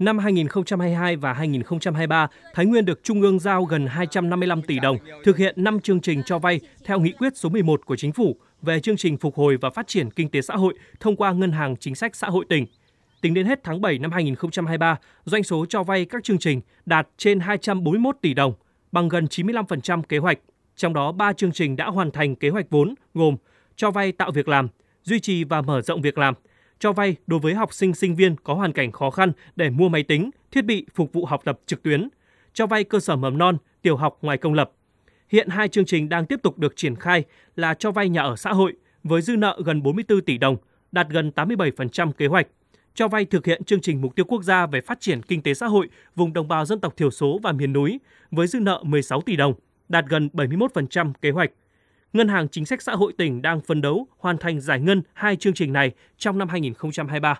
Năm 2022 và 2023, Thái Nguyên được Trung ương giao gần 255 tỷ đồng, thực hiện 5 chương trình cho vay theo nghị quyết số 11 của Chính phủ về chương trình phục hồi và phát triển kinh tế xã hội thông qua Ngân hàng Chính sách Xã hội tỉnh. Tính đến hết tháng 7 năm 2023, doanh số cho vay các chương trình đạt trên 241 tỷ đồng, bằng gần 95% kế hoạch. Trong đó, 3 chương trình đã hoàn thành kế hoạch vốn gồm cho vay tạo việc làm, duy trì và mở rộng việc làm – cho vay đối với học sinh sinh viên có hoàn cảnh khó khăn để mua máy tính, thiết bị phục vụ học tập trực tuyến, cho vay cơ sở mầm non, tiểu học ngoài công lập. Hiện hai chương trình đang tiếp tục được triển khai là cho vay nhà ở xã hội với dư nợ gần 44 tỷ đồng, đạt gần 87% kế hoạch cho vay thực hiện chương trình mục tiêu quốc gia về phát triển kinh tế xã hội vùng đồng bào dân tộc thiểu số và miền núi với dư nợ 16 tỷ đồng, đạt gần 71% kế hoạch. Ngân hàng Chính sách Xã hội tỉnh đang phấn đấu hoàn thành giải ngân hai chương trình này trong năm 2023.